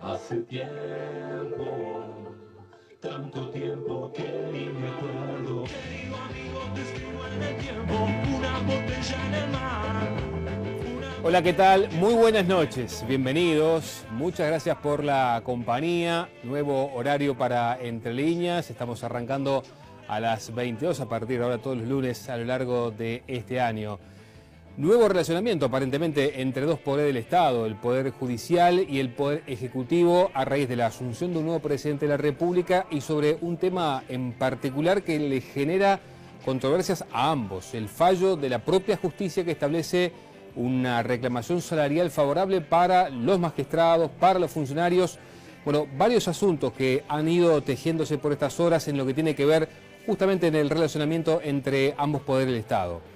Hace tiempo, tanto tiempo que ni me acuerdo. Hola, ¿qué tal? Muy buenas noches, bienvenidos. Muchas gracias por la compañía. Nuevo horario para Entre Líneas. Estamos arrancando a las 22 a partir ahora todos los lunes a lo largo de este año. Nuevo relacionamiento aparentemente entre dos poderes del Estado, el Poder Judicial y el Poder Ejecutivo, a raíz de la asunción de un nuevo presidente de la República y sobre un tema en particular que le genera controversias a ambos, el fallo de la propia justicia que establece una reclamación salarial favorable para los magistrados, para los funcionarios, bueno, varios asuntos que han ido tejiéndose por estas horas en lo que tiene que ver justamente en el relacionamiento entre ambos poderes del Estado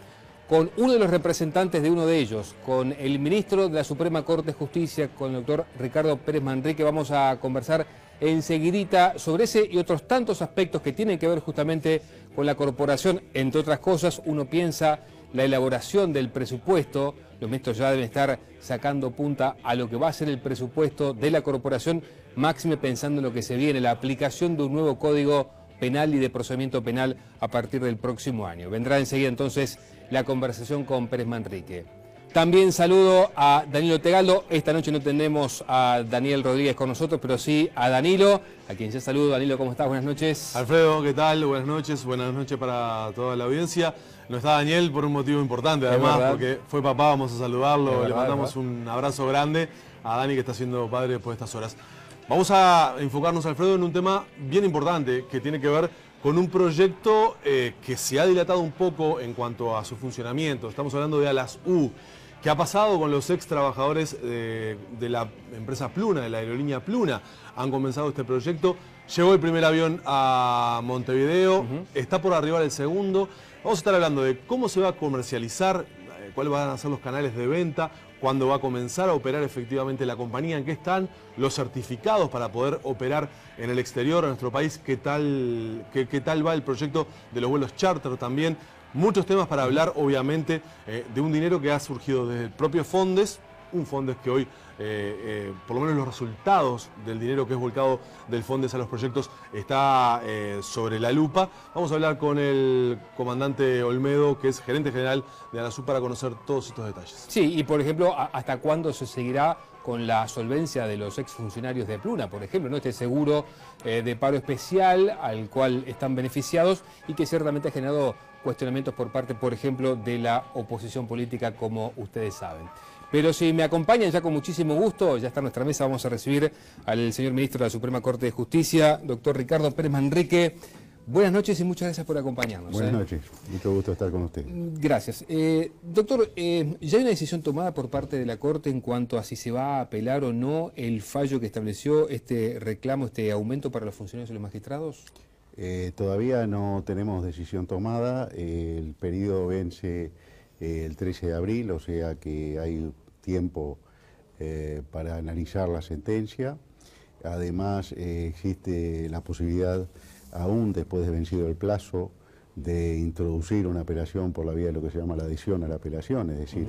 con uno de los representantes de uno de ellos, con el ministro de la Suprema Corte de Justicia, con el doctor Ricardo Pérez Manrique. Vamos a conversar enseguidita sobre ese y otros tantos aspectos que tienen que ver justamente con la corporación. Entre otras cosas, uno piensa la elaboración del presupuesto. Los ministros ya deben estar sacando punta a lo que va a ser el presupuesto de la corporación, máxime pensando en lo que se viene, la aplicación de un nuevo código penal y de procedimiento penal a partir del próximo año. Vendrá enseguida entonces la conversación con Pérez Manrique. También saludo a Danilo Tegaldo. Esta noche no tenemos a Daniel Rodríguez con nosotros, pero sí a Danilo, a quien ya saludo. Danilo, ¿cómo estás? Buenas noches. Alfredo, ¿qué tal? Buenas noches. Buenas noches para toda la audiencia. No está Daniel por un motivo importante, además, porque fue papá, vamos a saludarlo. Le mandamos un abrazo grande a Dani, que está siendo padre después estas horas. Vamos a enfocarnos, Alfredo, en un tema bien importante que tiene que ver con un proyecto eh, que se ha dilatado un poco en cuanto a su funcionamiento. Estamos hablando de Alas U. ¿Qué ha pasado con los ex trabajadores eh, de, la empresa Pluna, de la aerolínea Pluna? Han comenzado este proyecto. Llegó el primer avión a Montevideo, está por arribar el segundo. Vamos a estar hablando de cómo se va a comercializar, eh, cuáles van a ser los canales de venta, cuándo va a comenzar a operar efectivamente la compañía, en qué están los certificados para poder operar en el exterior, a nuestro país, qué tal, qué, tal va el proyecto de los vuelos charter también. Muchos temas para hablar, obviamente, eh, de un dinero que ha surgido desde el propio Fondes, un es que hoy, eh, eh, por lo menos los resultados del dinero que es volcado del Fondes a los proyectos, está eh, sobre la lupa. Vamos a hablar con el comandante Olmedo, que es gerente general de ANASU, para conocer todos estos detalles. Sí, y por ejemplo, ¿hasta cuándo se seguirá con la solvencia de los exfuncionarios de Pluna, por ejemplo, ¿no? este seguro de paro especial al cual están beneficiados y que ciertamente ha generado cuestionamientos por parte, por ejemplo, de la oposición política, como ustedes saben. Pero si me acompañan ya con muchísimo gusto, ya está en nuestra mesa, vamos a recibir al señor ministro de la Suprema Corte de Justicia, doctor Ricardo Pérez Manrique. Buenas noches y muchas gracias por acompañarnos. Buenas ¿eh? noches, mucho gusto estar con usted. Gracias. Eh, doctor, eh, ya hay una decisión tomada por parte de la Corte en cuanto a si se va a apelar o no el fallo que estableció este reclamo, este aumento para los funcionarios y los magistrados. todavía no tenemos decisión tomada, el periodo vence eh, el 13 de abril, o sea que hay tiempo eh, para analizar la sentencia. Además, eh, existe la posibilidad, aún después de vencido el plazo, de introducir una apelación por la vía de lo que se llama la adición a la apelación, es decir,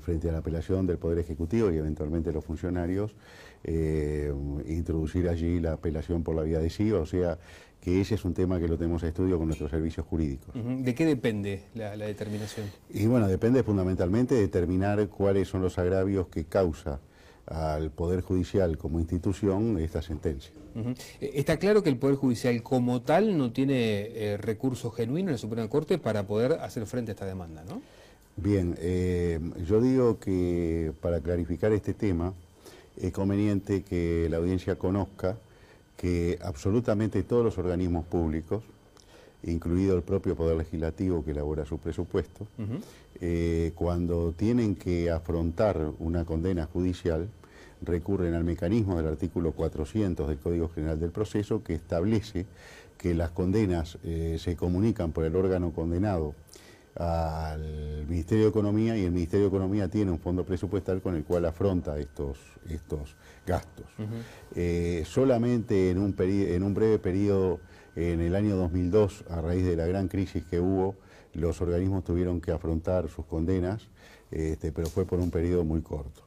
frente a la apelación del Poder Ejecutivo y eventualmente los funcionarios, introducir allí la apelación por la vía adhesiva, o sea, que ese es un tema que lo tenemos a estudio con nuestros servicios jurídicos. ¿De qué depende la, determinación? Y bueno, depende fundamentalmente de determinar cuáles son los agravios que causa al Poder Judicial como institución esta sentencia. Eh, está claro que el Poder Judicial como tal no tiene eh, recursos genuinos en la Suprema Corte para poder hacer frente a esta demanda, ¿no? Bien, eh, yo digo que para clarificar este tema es conveniente que la audiencia conozca que absolutamente todos los organismos públicos, incluido el propio Poder Legislativo que elabora su presupuesto, eh, cuando tienen que afrontar una condena judicial, recurren al mecanismo del artículo 400 del Código General del Proceso que establece que las condenas eh, se comunican por el órgano condenado al Ministerio de Economía y el Ministerio de Economía tiene un fondo presupuestal con el cual afronta estos, estos gastos. Eh, solamente en un, en un breve periodo, en el año 2002, a raíz de la gran crisis que hubo, los organismos tuvieron que afrontar sus condenas, este, pero fue por un periodo muy corto.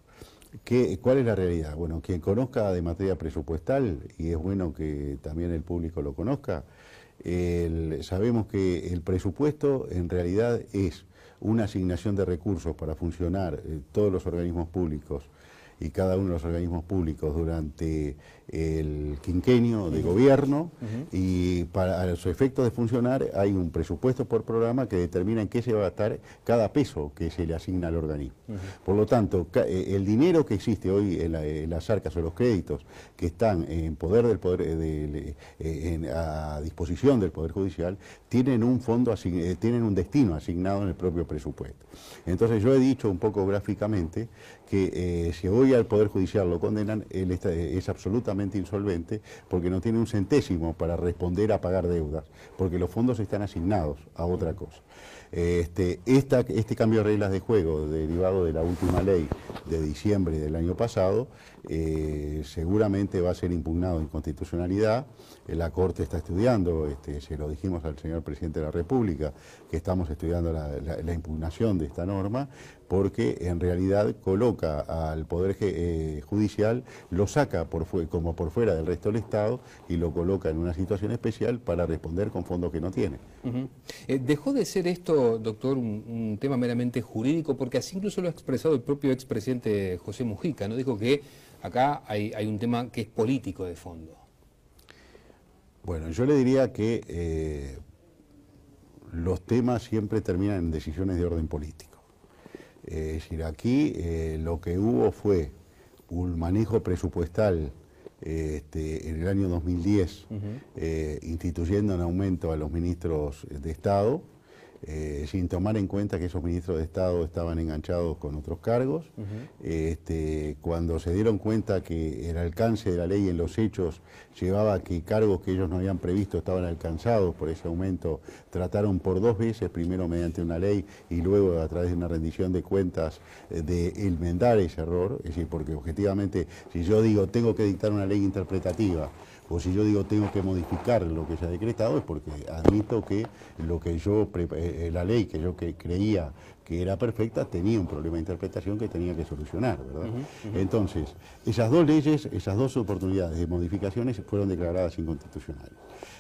¿Qué, ¿Cuál es la realidad? Bueno, quien conozca de materia presupuestal, y es bueno que también el público lo conozca, sabemos que el presupuesto en realidad es una asignación de recursos para funcionar eh, todos los organismos públicos y cada uno de los organismos públicos durante el quinquenio de gobierno y para su efecto de funcionar hay un presupuesto por programa que determina en qué se va a gastar cada peso que se le asigna al organismo. Por lo tanto, eh, el dinero que existe hoy en, las arcas o los créditos que están en poder del poder eh, eh, a disposición del poder judicial tienen un fondo tienen un destino asignado en el propio presupuesto. Entonces yo he dicho un poco gráficamente que si hoy al poder judicial lo condenan es absolutamente insolvente porque no tiene un centésimo para responder a pagar deudas, porque los fondos están asignados a otra cosa. Este, este cambio de reglas de juego derivado de la última ley de diciembre del año pasado eh, seguramente va a ser impugnado en constitucionalidad. Eh, la Corte está estudiando, este, se lo dijimos al señor presidente de la República, que estamos estudiando la, impugnación de esta norma, porque en realidad coloca al Poder eh, Judicial, lo saca como por fuera del resto del Estado y lo coloca en una situación especial para responder con fondos que no tiene. Eh, ¿Dejó de ser esto, doctor, un, tema meramente jurídico? Porque así incluso lo ha expresado el propio expresidente José Mujica, ¿no? Dijo que acá hay un tema que es político de fondo. Bueno, yo le diría que eh, los temas siempre terminan en decisiones de orden político. Eh, es decir, aquí eh, lo que hubo fue un manejo presupuestal este, en el año 2010, instituyendo un aumento a los ministros de Estado, eh, sin tomar en cuenta que esos ministros de Estado estaban enganchados con otros cargos. Este, cuando se dieron cuenta que el alcance de la ley en los hechos llevaba a que cargos que ellos no habían previsto estaban alcanzados por ese aumento, trataron por dos veces, primero mediante una ley y luego a través de una rendición de cuentas, eh, de enmendar ese error. Es decir, porque objetivamente, si yo digo tengo que dictar una ley interpretativa, o si yo digo tengo que modificar lo que se ha decretado es porque admito que lo que yo eh, la ley que yo creía que era perfecta tenía un problema de interpretación que tenía que solucionar, Entonces, esas dos leyes, esas dos oportunidades de modificaciones fueron declaradas inconstitucionales.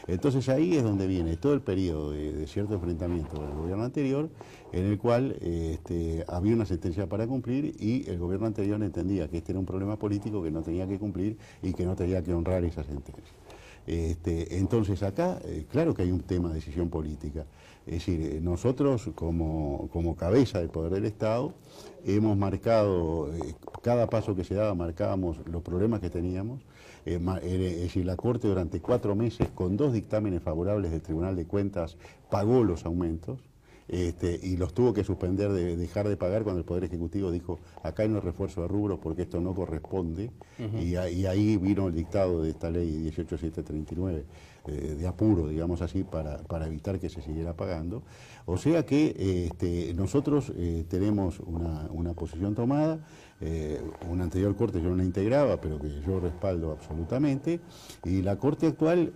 Entonces ahí es donde viene todo el periodo de, cierto enfrentamiento con el gobierno anterior, en el cual este, había una sentencia para cumplir y el gobierno anterior entendía que este era un problema político que no tenía que cumplir y que no tenía que honrar esa sentencia. Este, entonces acá, eh, claro que hay un tema de decisión política. Es decir, eh, nosotros como, cabeza del poder del Estado hemos marcado, eh, cada paso que se daba marcábamos los problemas que teníamos. es decir, la Corte durante cuatro meses con dos dictámenes favorables del Tribunal de Cuentas pagó los aumentos. Este, y los tuvo que suspender de dejar de pagar cuando el Poder Ejecutivo dijo, acá hay un refuerzo de rubros porque esto no corresponde, y, ahí vino el dictado de esta ley 18739, eh, de apuro, digamos así, para, evitar que se siguiera pagando. O sea que este, nosotros eh, tenemos una, posición tomada, eh, una anterior Corte yo no la integraba, pero que yo respaldo absolutamente, y la Corte actual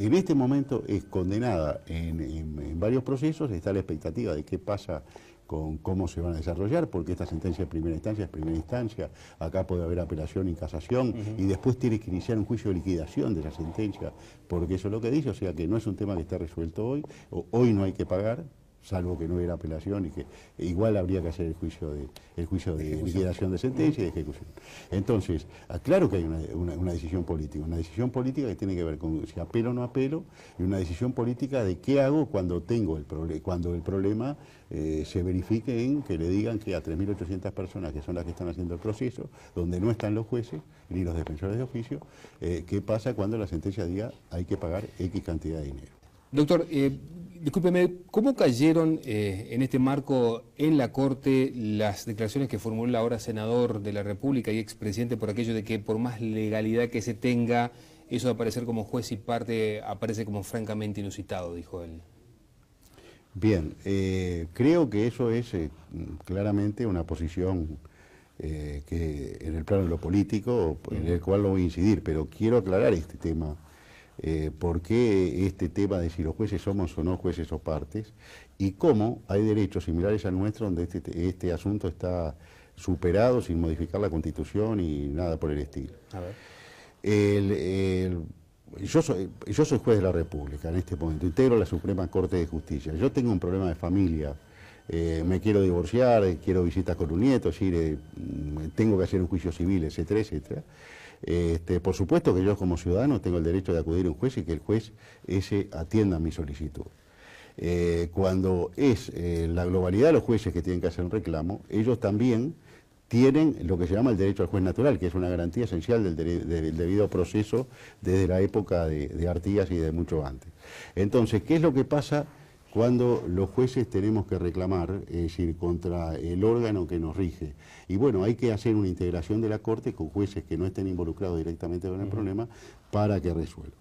en este momento es condenada en, varios procesos, está la expectativa de qué pasa con cómo se van a desarrollar, porque esta sentencia de primera instancia es primera instancia, acá puede haber apelación y casación, y después tiene que iniciar un juicio de liquidación de la sentencia, porque eso es lo que dice, o sea que no es un tema que está resuelto hoy, hoy no hay que pagar, salvo que no hubiera apelación y que igual habría que hacer el juicio de, el juicio de liquidación de sentencia y de ejecución. Entonces, claro que hay una, decisión política, una decisión política que tiene que ver con si apelo o no apelo, y una decisión política de qué hago cuando tengo el cuando el problema eh, se verifique en que le digan que a 3.800 personas, que son las que están haciendo el proceso, donde no están los jueces ni los defensores de oficio, eh, qué pasa cuando la sentencia diga hay que pagar X cantidad de dinero. Doctor, eh, discúlpeme, ¿cómo cayeron eh, en este marco en la Corte las declaraciones que formuló el ahora senador de la República y expresidente por aquello de que por más legalidad que se tenga, eso de aparecer como juez y parte aparece como francamente inusitado, dijo él? Bien, eh, creo que eso es claramente una posición que en el plano de lo político, en el cual no voy a incidir, pero quiero aclarar este tema eh, por qué este tema de si los jueces somos o no jueces o partes y cómo hay derechos similares al nuestro donde este, este asunto está superado sin modificar la constitución y nada por el estilo. yo soy, yo soy juez de la República en este momento, integro la Suprema Corte de Justicia. Yo tengo un problema de familia, eh, me quiero divorciar, eh, quiero visitas con un nieto, mm, tengo que hacer un juicio civil, etcétera, etcétera. Este, por supuesto que yo como ciudadano tengo el derecho de acudir a un juez y que el juez ese atienda mi solicitud. Eh, cuando es eh, la globalidad de los jueces que tienen que hacer un reclamo, ellos también tienen lo que se llama el derecho al juez natural, que es una garantía esencial del, debido proceso desde la época de, de Artigas y de mucho antes. Entonces, ¿qué es lo que pasa? cuando los jueces tenemos que reclamar, es decir, contra el órgano que nos rige. Y bueno, hay que hacer una integración de la Corte con jueces que no estén involucrados directamente con el problema para que resuelva.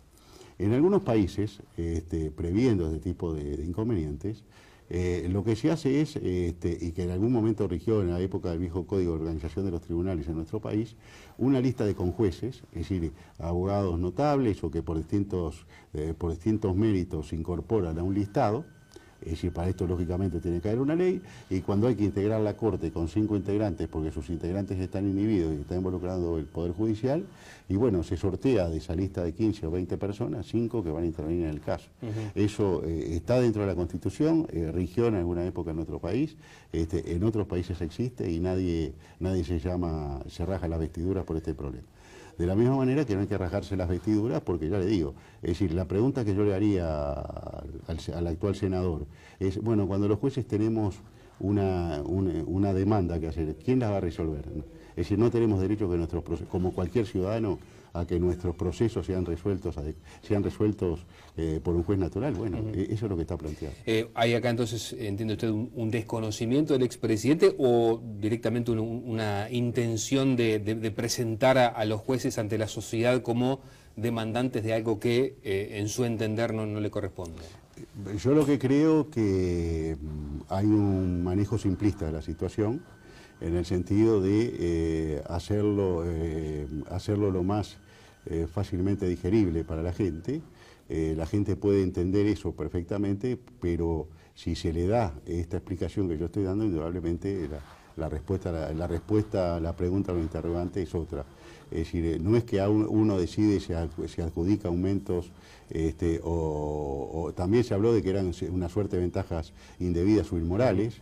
En algunos países, este, previendo este tipo de, inconvenientes, eh, lo que se hace es, este, y que en algún momento rigió en la época del viejo código de organización de los tribunales en nuestro país, una lista de conjueces, es decir, abogados notables o que por distintos, eh, por distintos méritos se incorporan a un listado, es decir, para esto lógicamente tiene que haber una ley y cuando hay que integrar la Corte con cinco integrantes, porque sus integrantes están inhibidos y está involucrando el Poder Judicial, y bueno, se sortea de esa lista de 15 o 20 personas, cinco que van a intervenir en el caso. Eso eh, está dentro de la Constitución, eh, rigió en alguna época en nuestro país, este, en otros países existe y nadie, nadie se llama, se raja las vestiduras por este problema. De la misma manera que no hay que rajarse las vestiduras, porque ya le digo, es decir, la pregunta que yo le haría al, actual senador es, bueno, cuando los jueces tenemos una, demanda que hacer, ¿quién la va a resolver? Es decir, no tenemos derecho que nuestros, como cualquier ciudadano, a que nuestros procesos sean resueltos, sean resueltos eh, por un juez natural. Bueno, e, eso es lo que está planteado. Eh, ¿Hay acá entonces, entiende usted, un, desconocimiento del expresidente o directamente una intención de, presentar a, los jueces ante la sociedad como demandantes de algo que eh, en su entender no, no le corresponde? Yo lo que creo que mm, hay un manejo simplista de la situación en el sentido de eh, hacerlo, eh, hacerlo lo más eh, fácilmente digerible para la gente. la gente puede entender eso perfectamente, pero si se le da esta explicación que yo estoy dando, indudablemente la, respuesta, la, respuesta a la pregunta o la interrogante es otra. Es decir, no es que uno decide si adjudica aumentos, este, o, también se habló de que eran una suerte de ventajas indebidas o inmorales.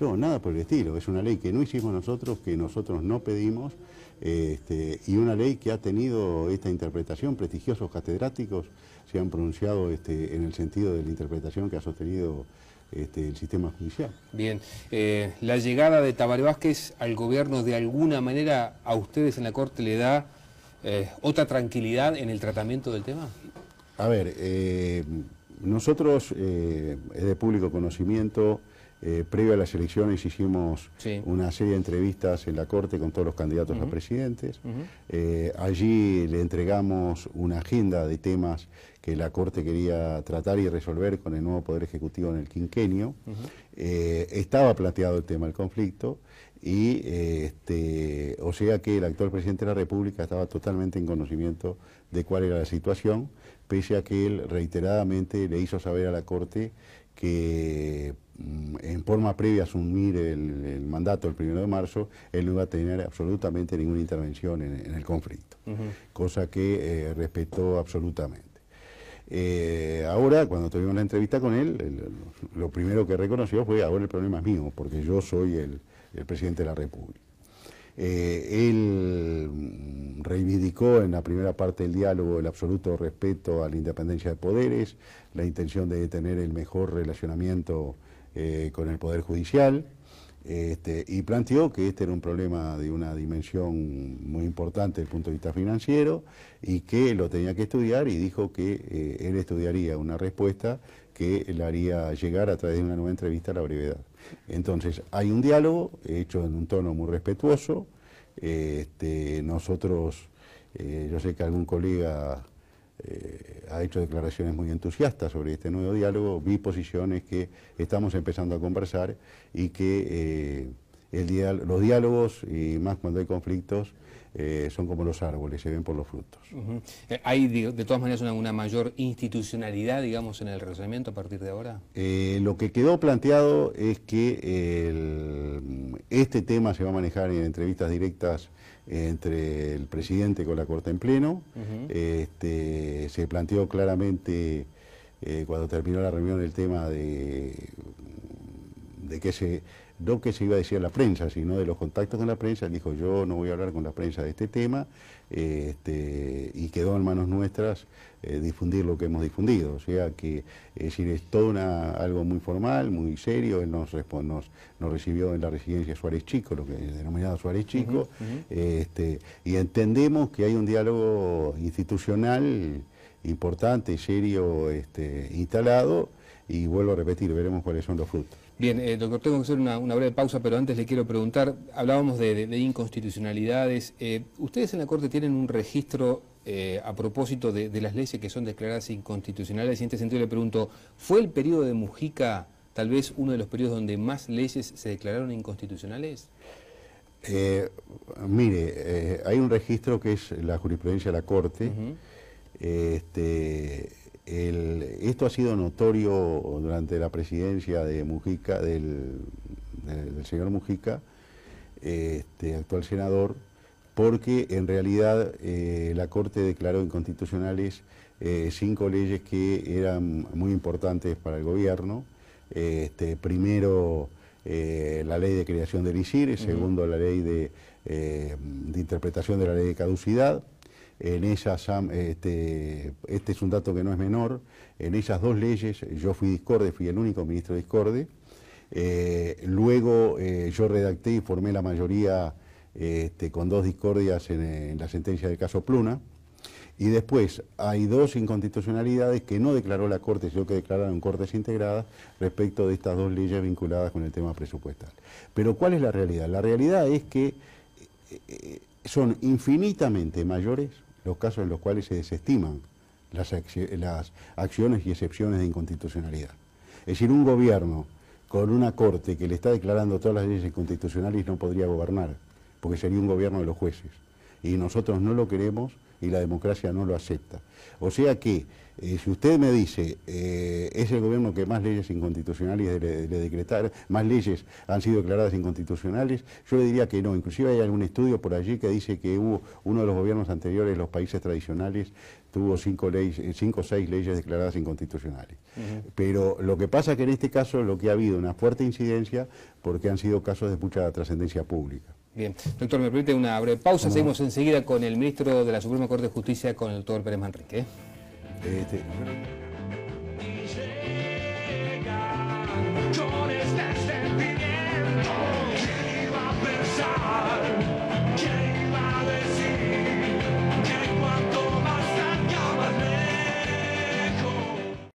No, nada por el estilo. Es una ley que no hicimos nosotros, que nosotros no pedimos, este, y una ley que ha tenido esta interpretación. Prestigiosos catedráticos se han pronunciado este, en el sentido de la interpretación que ha sostenido este, el sistema judicial. Bien, eh, la llegada de Tabaré Vázquez al gobierno de alguna manera a ustedes en la Corte le da eh, otra tranquilidad en el tratamiento del tema. A ver, eh, nosotros, es de público conocimiento, eh, previo a las elecciones hicimos una serie de entrevistas en la Corte con todos los candidatos a presidentes. Eh, allí le entregamos una agenda de temas que la Corte quería tratar y resolver con el nuevo Poder Ejecutivo en el quinquenio. Eh, estaba planteado el tema del conflicto y este, o sea que el actual presidente de la República estaba totalmente en conocimiento de cuál era la situación pese a que él reiteradamente le hizo saber a la Corte que mm, en forma previa a asumir el, mandato el primero de marzo, él no iba a tener absolutamente ninguna intervención en, el conflicto, cosa que eh, respetó absolutamente. Eh, ahora, cuando tuvimos la entrevista con él, lo primero que reconoció fue, ahora el problema es mío, porque yo soy el presidente de la República. Eh, él mm, reivindicó en la primera parte del diálogo el absoluto respeto a la independencia de poderes, la intención de tener el mejor relacionamiento eh, con el Poder Judicial, este, y planteó que este era un problema de una dimensión muy importante desde el punto de vista financiero y que lo tenía que estudiar y dijo que eh, él estudiaría una respuesta que le haría llegar a través de una nueva entrevista a la brevedad. Entonces, hay un diálogo hecho en un tono muy respetuoso. Este, nosotros, eh, yo sé que algún colega eh, ha hecho declaraciones muy entusiastas sobre este nuevo diálogo, vi posiciones que estamos empezando a conversar y que... Eh, los diálogos, y más cuando hay conflictos, eh, son como los árboles, se ven por los frutos. Eh, ¿Hay de, todas maneras una, mayor institucionalidad, digamos, en el razonamiento a partir de ahora? Eh, lo que quedó planteado es que este tema se va a manejar en entrevistas directas entre el presidente con la Corte en pleno. Este, se planteó claramente cuando terminó la reunión el tema de, de que se no que se iba a decir a la prensa, sino de los contactos con la prensa, dijo yo no voy a hablar con la prensa de este tema, este, y quedó en manos nuestras eh, difundir lo que hemos difundido. O sea que, es todo algo muy formal, muy serio, él nos, recibió en la residencia Suárez Chico, lo que es denominado Suárez Chico, este, y entendemos que hay un diálogo institucional importante, serio, este, instalado, y vuelvo a repetir, veremos cuáles son los frutos. Bien, eh, doctor, tengo que hacer una, breve pausa, pero antes le quiero preguntar, hablábamos de, inconstitucionalidades. Eh, ¿Ustedes en la Corte tienen un registro eh, a propósito de, las leyes que son declaradas inconstitucionales? Y en este sentido le pregunto, ¿fue el periodo de Mujica tal vez uno de los periodos donde más leyes se declararon inconstitucionales? mire, hay un registro que es la jurisprudencia de la Corte. este, esto ha sido notorio durante la presidencia de Mujica, del, señor Mujica, este, actual senador, porque en realidad eh, la Corte declaró inconstitucionales eh, cinco leyes que eran muy importantes para el gobierno. Este, primero, eh, la ley de creación del ICIR, segundo, la ley de interpretación de la ley de caducidad, en este, este es un dato que no es menor, en esas dos leyes, yo fui discorde, fui el único ministro de discorde, eh, luego eh, yo redacté y formé la mayoría este, con dos discordias en, la sentencia del caso Pluna. Y después hay dos inconstitucionalidades que no declaró la Corte, sino que declararon Cortes integradas respecto de estas dos leyes vinculadas con el tema presupuestal. Pero ¿cuál es la realidad? La realidad es que eh, son infinitamente mayores los casos en los cuales se desestiman las, acciones y excepciones de inconstitucionalidad. Es decir, un gobierno con una corte que le está declarando todas las leyes inconstitucionales no podría gobernar, porque sería un gobierno de los jueces. Y nosotros no lo queremos y la democracia no lo acepta. O sea que, eh, si usted me dice, eh, es el gobierno que más leyes inconstitucionales le, le decretar, más leyes han sido declaradas inconstitucionales, yo le diría que no. Inclusive hay algún estudio por allí que dice que hubo uno de los gobiernos anteriores, los países tradicionales, tuvo cinco, leyes, eh, cinco o seis leyes declaradas inconstitucionales. Pero lo que pasa es que en este caso lo que ha habido una fuerte incidencia porque han sido casos de mucha trascendencia pública. Bien, doctor, me permite una breve pausa. Seguimos enseguida con el ministro de la Suprema Corte de Justicia, con el doctor Pérez Manrique. Este,